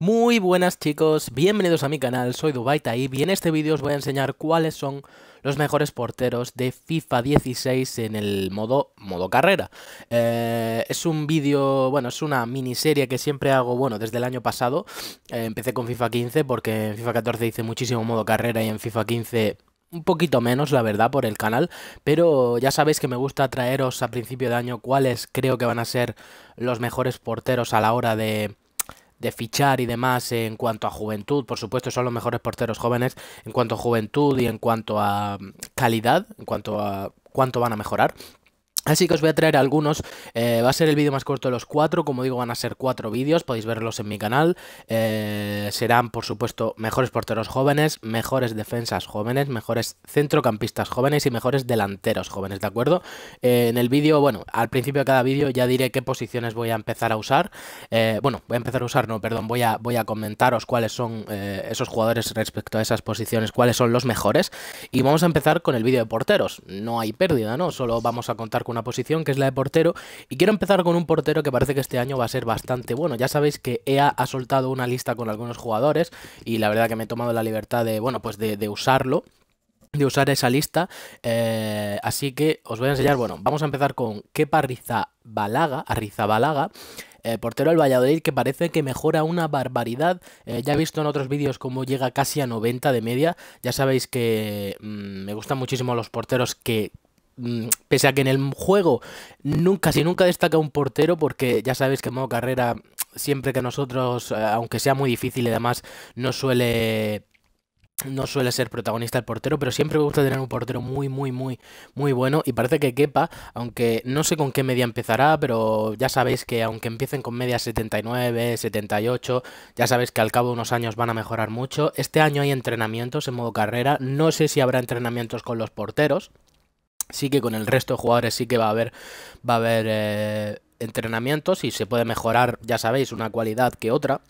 Muy buenas chicos, bienvenidos a mi canal, soy Dubai y en este vídeo os voy a enseñar cuáles son los mejores porteros de FIFA 16 en el modo, modo carrera. Eh, es un vídeo, bueno, es una miniserie que siempre hago, bueno, desde el año pasado. Eh, empecé con FIFA 15 porque en FIFA 14 hice muchísimo modo carrera y en FIFA 15 un poquito menos, la verdad, por el canal, pero ya sabéis que me gusta traeros a principio de año cuáles creo que van a ser los mejores porteros a la hora de de fichar y demás en cuanto a juventud, por supuesto son los mejores porteros jóvenes en cuanto a juventud y en cuanto a calidad, en cuanto a cuánto van a mejorar. Así que os voy a traer algunos, eh, va a ser el vídeo más corto de los cuatro, como digo van a ser cuatro vídeos, podéis verlos en mi canal, eh, serán por supuesto mejores porteros jóvenes, mejores defensas jóvenes, mejores centrocampistas jóvenes y mejores delanteros jóvenes, ¿de acuerdo? Eh, en el vídeo, bueno, al principio de cada vídeo ya diré qué posiciones voy a empezar a usar, bueno, voy a empezar a usar, no, perdón, voy a, voy a comentaros cuáles son esos jugadores respecto a esas posiciones, cuáles son los mejores y vamos a empezar con el vídeo de porteros, no hay pérdida, ¿no? Solo vamos a contar con una posición que es la de portero. Y quiero empezar con un portero que parece que este año va a ser bastante bueno. Ya sabéis que EA ha soltado una lista con algunos jugadores y la verdad que me he tomado la libertad de, bueno, pues de, usarlo de usar esa lista. Eh, así que os voy a enseñar, bueno, vamos a empezar con Kepa Rizabalaga, Arrizabalaga, eh, portero del Valladolid que parece que mejora una barbaridad. Eh, ya he visto en otros vídeos cómo llega casi a 90 de media. Ya sabéis que mm, me gustan muchísimo los porteros que Mm, pese a que en el juego nunca, si nunca destaca un portero, porque ya sabéis que en modo carrera, siempre que nosotros, eh, aunque sea muy difícil y además no suele no suele ser protagonista el portero, pero siempre me gusta tener un portero muy, muy, muy, muy bueno. Y parece que Kepa, aunque no sé con qué media empezará, pero ya sabéis que aunque empiecen con media 79, 78, ya sabéis que al cabo de unos años van a mejorar mucho. Este año hay entrenamientos en modo carrera, no sé si habrá entrenamientos con los porteros, sí que con el resto de jugadores sí que va a haber, va a haber eh, entrenamientos y se puede mejorar, ya sabéis, una cualidad que otra.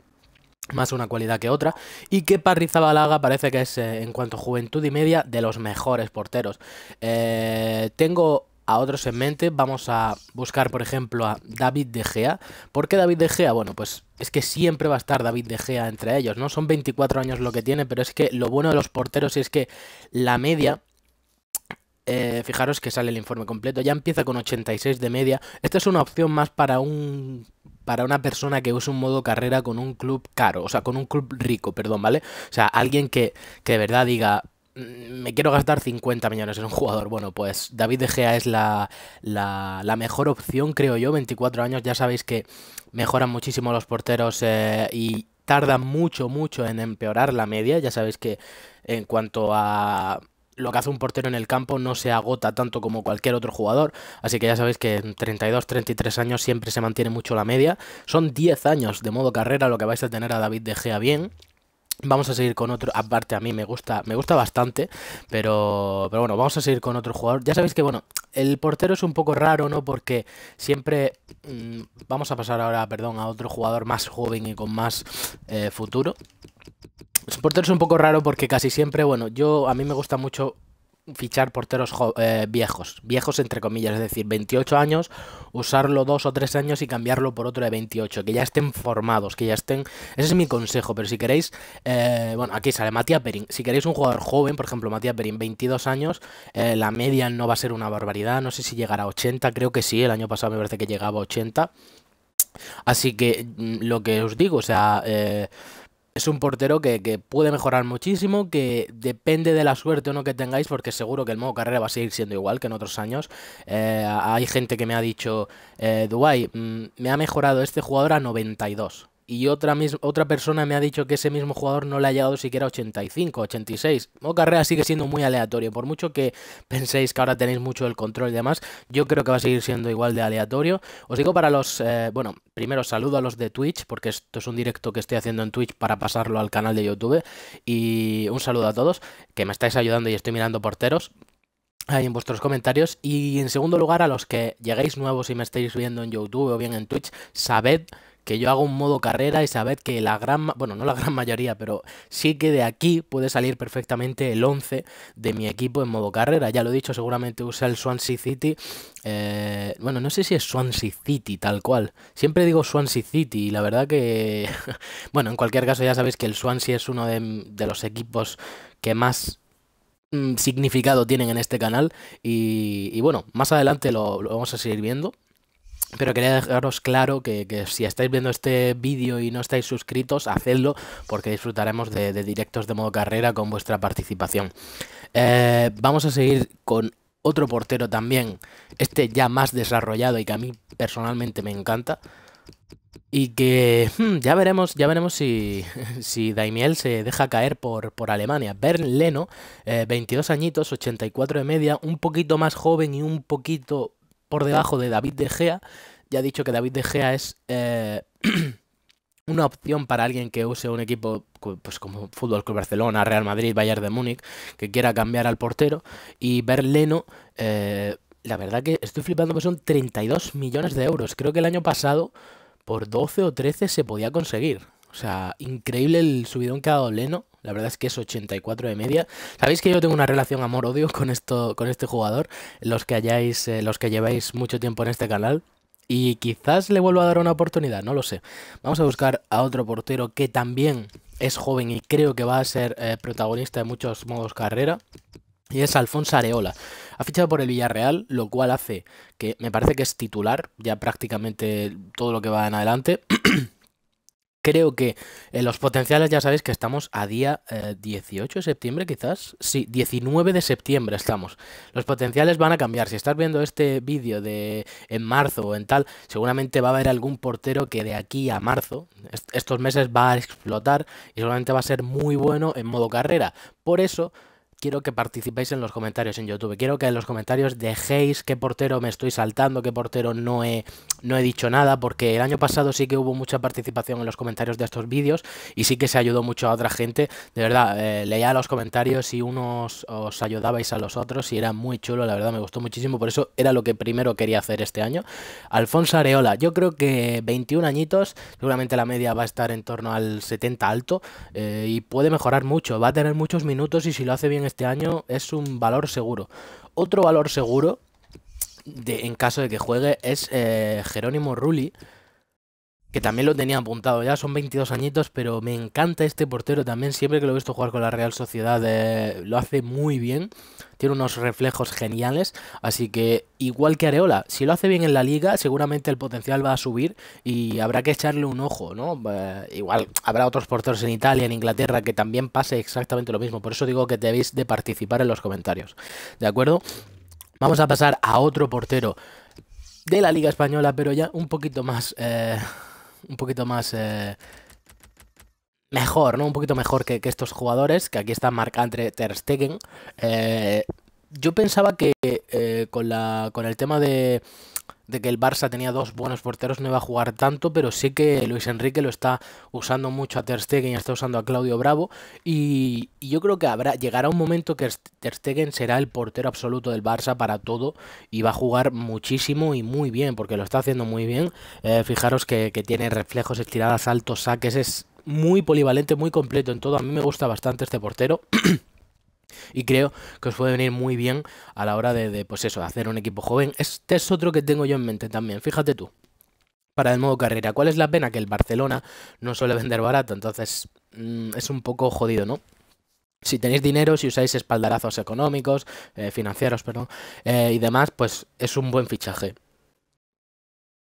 Más una cualidad que otra. Y que Parrizabalaga parece que es, eh, en cuanto a juventud y media, de los mejores porteros. Eh, tengo a otros en mente. Vamos a buscar, por ejemplo, a David De Gea. ¿Por qué David De Gea? Bueno, pues es que siempre va a estar David De Gea entre ellos, ¿no? Son 24 años lo que tiene, pero es que lo bueno de los porteros es que la media eh, fijaros que sale el informe completo, ya empieza con 86 de media. Esta es una opción más para un para una persona que use un modo carrera con un club caro, o sea, con un club rico, perdón, ¿vale? O sea, alguien que, que de verdad diga, mm, me quiero gastar 50 millones en un jugador. Bueno, pues David De Gea es la, la, mejor opción, creo yo, 24 años, ya sabéis que mejoran muchísimo los porteros eh, y tardan mucho, mucho en empeorar la media, ya sabéis que en cuanto a lo que hace un portero en el campo no se agota tanto como cualquier otro jugador, así que ya sabéis que en 32, 33 años siempre se mantiene mucho la media. Son 10 años de modo carrera lo que vais a tener a David De Gea bien. Vamos a seguir con otro, aparte a mí me gusta, me gusta bastante, pero, pero bueno, vamos a seguir con otro jugador. Ya sabéis que, bueno, el portero es un poco raro, ¿no? Porque siempre mm, vamos a pasar ahora, perdón, a otro jugador más joven y con más eh, futuro porteros un poco raro porque casi siempre, bueno, yo a mí me gusta mucho fichar porteros eh, viejos, viejos entre comillas, es decir, 28 años, usarlo dos o tres años y cambiarlo por otro de 28, que ya estén formados, que ya estén... Ese es mi consejo, pero si queréis, eh, bueno, aquí sale Matías Perín, si queréis un jugador joven, por ejemplo, Matías Perín, 22 años, eh, la media no va a ser una barbaridad, no sé si llegará a 80, creo que sí, el año pasado me parece que llegaba a 80, así que mm, lo que os digo, o sea es un portero que, puede mejorar muchísimo, que depende de la suerte o no que tengáis, porque seguro que el modo carrera va a seguir siendo igual que en otros años. Eh, hay gente que me ha dicho, eh, Dubai, mm, me ha mejorado este jugador a 92 y otra, otra persona me ha dicho que ese mismo jugador no le ha llegado siquiera 85, 86. Ocarrea sigue siendo muy aleatorio. Por mucho que penséis que ahora tenéis mucho el control y demás, yo creo que va a seguir siendo igual de aleatorio. Os digo para los... Eh, bueno, primero saludo a los de Twitch, porque esto es un directo que estoy haciendo en Twitch para pasarlo al canal de YouTube. Y un saludo a todos, que me estáis ayudando y estoy mirando porteros ahí en vuestros comentarios. Y en segundo lugar, a los que lleguéis nuevos y me estáis viendo en YouTube o bien en Twitch, sabed que yo hago un modo carrera y sabed que la gran, bueno, no la gran mayoría, pero sí que de aquí puede salir perfectamente el 11 de mi equipo en modo carrera. Ya lo he dicho, seguramente usa el Swansea City. Eh, bueno, no sé si es Swansea City tal cual. Siempre digo Swansea City y la verdad que, bueno, en cualquier caso ya sabéis que el Swansea es uno de, los equipos que más mm, significado tienen en este canal y, bueno más adelante lo vamos a seguir viendo pero quería dejaros claro que, si estáis viendo este vídeo y no estáis suscritos, hacedlo porque disfrutaremos de, directos de modo carrera con vuestra participación. Eh, vamos a seguir con otro portero también, este ya más desarrollado y que a mí personalmente me encanta. Y que hmm, ya veremos, ya veremos si, si Daimiel se deja caer por, por Alemania. Bern Leno, 22 eh, añitos, 84 de media, un poquito más joven y un poquito por debajo de David De Gea. Ya he dicho que David De Gea es eh, una opción para alguien que use un equipo pues como Fútbol Club Barcelona, Real Madrid, Bayern de Múnich, que quiera cambiar al portero. Y ver Leno, eh, la verdad que estoy flipando, que son 32 millones de euros. Creo que el año pasado por 12 o 13 se podía conseguir. O sea, increíble el subidón que ha dado Leno. La verdad es que es 84 de media. Sabéis que yo tengo una relación amor-odio con esto, con este jugador. Los que hayáis, eh, los que lleváis mucho tiempo en este canal. Y quizás le vuelva a dar una oportunidad, no lo sé. Vamos a buscar a otro portero que también es joven y creo que va a ser eh, protagonista de muchos modos carrera. Y es Alfonso Areola. Ha fichado por el Villarreal, lo cual hace que me parece que es titular ya prácticamente todo lo que va en adelante. Creo que eh, los potenciales ya sabéis que estamos a día 18 eh, de septiembre quizás. Sí, 19 de septiembre estamos. Los potenciales van a cambiar. Si estás viendo este vídeo de en marzo o en tal, seguramente va a haber algún portero que de aquí a marzo, estos meses va a explotar y seguramente va a ser muy bueno en modo carrera. Por eso quiero que participéis en los comentarios en YouTube. Quiero que en los comentarios dejéis qué portero me estoy saltando, qué portero no he, no he dicho nada, porque el año pasado sí que hubo mucha participación en los comentarios de estos vídeos y sí que se ayudó mucho a otra gente. De verdad, eh, leía los comentarios y unos os ayudabais a los otros y era muy chulo, la verdad me gustó muchísimo, por eso era lo que primero quería hacer este año. Alfonso Areola, yo creo que 21 añitos, seguramente la media va a estar en torno al 70 alto eh, y puede mejorar mucho, va a tener muchos minutos y si lo hace bien este este año es un valor seguro. Otro valor seguro, de, en caso de que juegue, es eh, Jerónimo Rulli, que también lo tenía apuntado ya, son 22 añitos, pero me encanta este portero también, siempre que lo he visto jugar con la Real Sociedad eh, lo hace muy bien, tiene unos reflejos geniales, así que igual que Areola, si lo hace bien en la liga, seguramente el potencial va a subir y habrá que echarle un ojo, ¿no? Eh, igual habrá otros porteros en Italia, en Inglaterra, que también pase exactamente lo mismo, por eso digo que debéis de participar en los comentarios, ¿de acuerdo? Vamos a pasar a otro portero de la Liga Española, pero ya un poquito más... Eh, un poquito más... Eh, mejor, ¿no? Un poquito mejor que, que, estos jugadores, que aquí está Marc-André Ter Stegen. Eh, yo pensaba que eh, con, la, con el tema de, que el Barça tenía dos buenos porteros no iba a jugar tanto, pero sí que Luis Enrique lo está usando mucho a Ter Stegen, está usando a Claudio Bravo y, yo creo que habrá llegará un momento que Ter Stegen será el portero absoluto del Barça para todo y va a jugar muchísimo y muy bien porque lo está haciendo muy bien. Eh, fijaros que, tiene reflejos, estiradas, altos, saques, es muy polivalente, muy completo en todo. A mí me gusta bastante este portero. Y creo que os puede venir muy bien a la hora de, pues eso, hacer un equipo joven. Este es otro que tengo yo en mente también, fíjate tú. Para el modo carrera, ¿cuál es la pena? Que el Barcelona no suele vender barato, entonces mm, es un poco jodido, ¿no? si tenéis dinero, si usáis espaldarazos económicos, eh, financieros, perdón, eh, y demás, pues es un buen fichaje.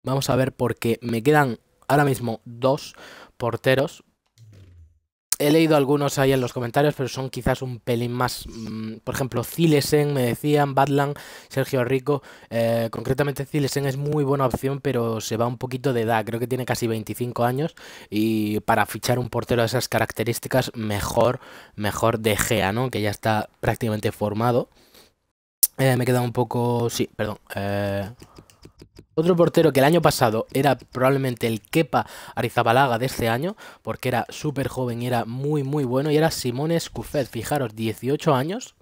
Vamos a ver porque me quedan ahora mismo dos porteros He leído algunos ahí en los comentarios, pero son quizás un pelín más. Mm, por ejemplo, Zilesen, me decían, Badland, Sergio Rico. Eh, concretamente, Zilesen es muy buena opción, pero se va un poquito de edad. Creo que tiene casi 25 años. Y para fichar un portero de esas características, mejor, mejor De Gea, ¿no? Que ya está prácticamente formado. Eh, me he quedado un poco. Sí, perdón. Eh, otro portero que el año pasado era probablemente el Kepa Arizabalaga de este año, porque era súper joven y era muy, muy bueno, y era Simón Escufet. Fijaros, 18 años.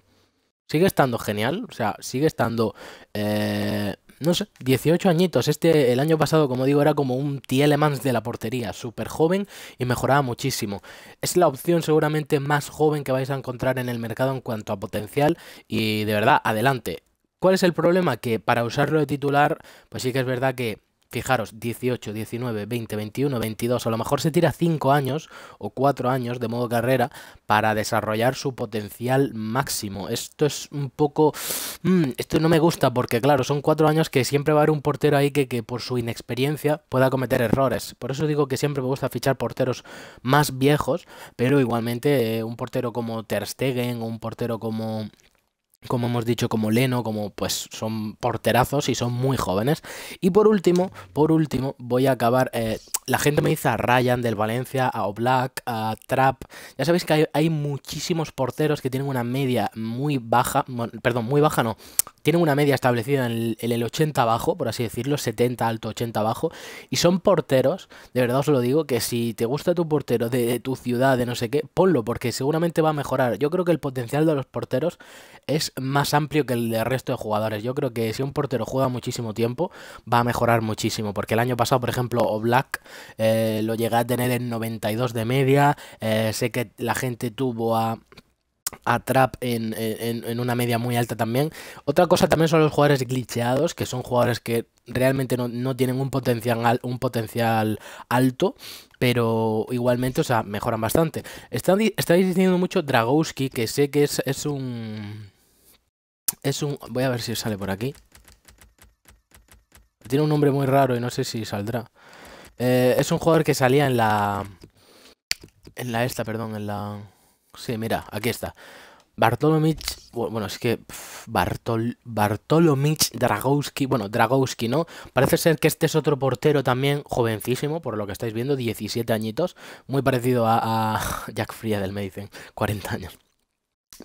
Sigue estando genial, o sea, sigue estando... Eh, no sé, 18 añitos. Este, el año pasado, como digo, era como un Tielemans de la portería, súper joven y mejoraba muchísimo. Es la opción seguramente más joven que vais a encontrar en el mercado en cuanto a potencial y de verdad, adelante. ¿Cuál es el problema? Que para usarlo de titular, pues sí que es verdad que fijaros, 18, 19, 20, 21, 22, a lo mejor se tira 5 años o 4 años de modo carrera para desarrollar su potencial máximo. Esto es un poco... Mm, esto no me gusta porque, claro, son 4 años que siempre va a haber un portero ahí que, que por su inexperiencia pueda cometer errores. Por eso digo que siempre me gusta fichar porteros más viejos, pero igualmente eh, un portero como Ter Stegen o un portero como como hemos dicho, como Leno, como pues son porterazos y son muy jóvenes. Y por último, por último, voy a acabar. Eh, la gente me dice a Ryan del Valencia, a Oblak, a Trap. Ya sabéis que hay, hay, muchísimos porteros que tienen una media muy baja, perdón, muy baja no, tienen una media establecida en el, 80 abajo, por así decirlo, 70 alto, 80 abajo. y son porteros, de verdad os lo digo, que si te gusta tu portero de, tu ciudad, de no sé qué, ponlo, porque seguramente va a mejorar. Yo creo que el potencial de los porteros es más amplio que el del resto de jugadores. Yo creo que si un portero juega muchísimo tiempo, va a mejorar muchísimo, porque el año pasado, por ejemplo, Oblak eh, lo llegué a tener en 92 de media, eh, sé que la gente tuvo a a Trap en, una media muy alta también. Otra cosa también son los jugadores glitcheados, que son jugadores que realmente no, tienen un potencial, un potencial alto, pero igualmente, o sea, mejoran bastante. Está, estáis diciendo mucho Dragowski, que sé que es, es un... Es un... Voy a ver si sale por aquí. Tiene un nombre muy raro y no sé si saldrá. Eh, es un jugador que salía en la... En la esta, perdón, en la... Sí, mira, aquí está. Bartolomich, bueno, es que Bartolomich Dragowski, bueno, Dragowski, ¿no? Parece ser que este es otro portero también jovencísimo, por lo que estáis viendo, 17 añitos, muy parecido a, Jack Friedel, me dicen, 40 años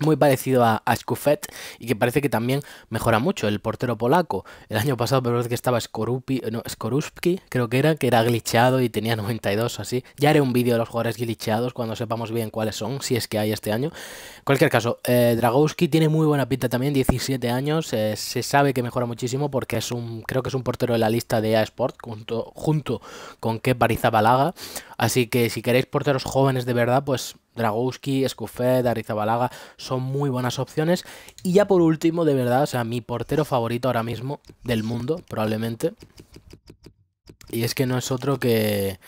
muy parecido a, a Skufet y que parece que también mejora mucho el portero polaco. El año pasado parece que estaba Skorupi, no, creo que era, que era glitchado y tenía 92 así. Ya haré un vídeo de los jugadores glitchados cuando sepamos bien cuáles son, si es que hay este año. En cualquier caso, eh, Dragowski tiene muy buena pinta también, 17 años, eh, se sabe que mejora muchísimo porque es un creo que es un portero de la lista de a Sport junto, junto con que Balaga Así que si queréis porteros jóvenes de verdad, pues Dragowski, Escofet, Arizabalaga son muy buenas opciones. Y ya por último, de verdad, o sea, mi portero favorito ahora mismo del mundo, probablemente. Y es que no es otro que...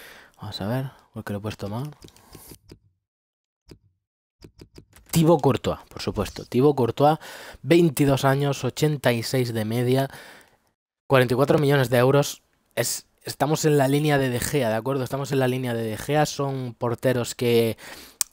Vamos a ver, porque lo he puesto mal. Tibo Courtois, por supuesto. Tibo Courtois, 22 años, 86 de media, 44 millones de euros. Es estamos en la línea de Degea, ¿de acuerdo? Estamos en la línea de De son porteros que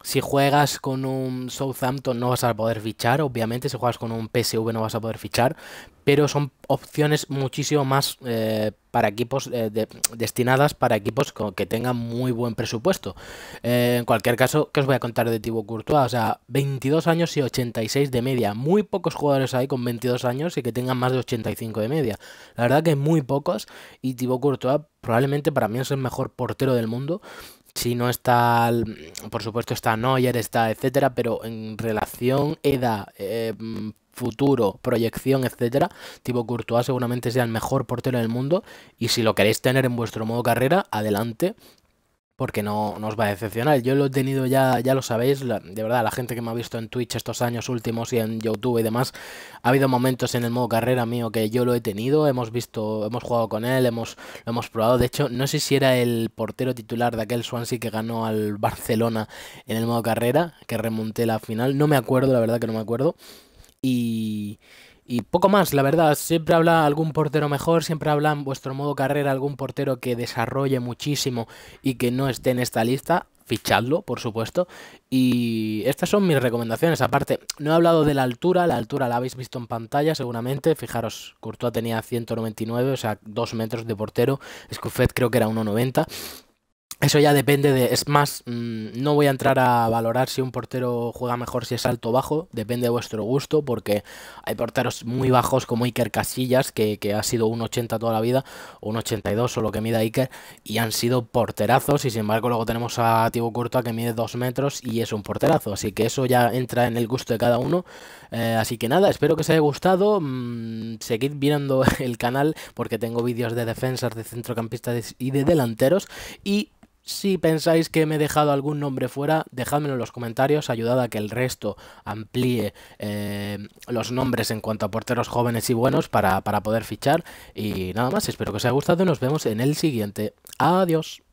si juegas con un Southampton no vas a poder fichar, obviamente, si juegas con un PSV no vas a poder fichar, pero son opciones muchísimo más eh, para equipos eh, destinadas para equipos que tengan muy buen presupuesto. Eh, en cualquier caso, ¿qué os voy a contar de Thibaut Courtois? O sea, 22 años y 86 de media. Muy pocos jugadores hay con 22 años y que tengan más de 85 de media. La verdad que muy pocos y Thibaut Courtois probablemente para mí es el mejor portero del mundo si no está, por supuesto está Neuer, está etcétera, pero en relación edad, eh, futuro, proyección, etcétera, tipo Courtois seguramente sea el mejor portero del mundo y si lo queréis tener en vuestro modo carrera, adelante, porque no, nos os va a decepcionar. Yo lo he tenido ya, ya lo sabéis, de verdad, la gente que me ha visto en Twitch estos años últimos y en YouTube y demás, ha habido momentos en el modo carrera mío que yo lo he tenido, hemos visto, hemos jugado con él, hemos, lo hemos probado. De hecho, no sé si era el portero titular de aquel Swansea que ganó al Barcelona en el modo carrera, que remonté la final, no me acuerdo, la verdad que no me acuerdo. Y, y poco más, la verdad. Siempre habla algún portero mejor, siempre habla en vuestro modo carrera algún portero que desarrolle muchísimo y que no esté en esta lista. Fichadlo, por supuesto. Y estas son mis recomendaciones. Aparte, no he hablado de la altura. La altura la habéis visto en pantalla, seguramente. Fijaros, Courtois tenía 199, o sea, 2 metros de portero. escufet creo que era 1,90. Eso ya depende de. Es más, mm, no voy a entrar a valorar si un portero juega mejor si es alto o bajo. Depende de vuestro gusto, porque hay porteros muy bajos como Iker Casillas, que, ha sido un 80 toda la vida, o un 82 o lo que mida Iker, y han sido porterazos. Y sin embargo, luego tenemos a Tibo Corta que mide 2 metros y es un porterazo. Así que eso ya entra en el gusto de cada uno. Eh, así que nada, espero que os haya gustado. Mm, seguid viendo el canal, porque tengo vídeos de defensas, de centrocampistas y de delanteros. Y si pensáis que me he dejado algún nombre fuera, dejádmelo en los comentarios, ayudad a que el resto amplíe eh, los nombres en cuanto a porteros jóvenes y buenos para, para poder fichar. Y nada más, espero que os haya gustado y nos vemos en el siguiente. Adiós.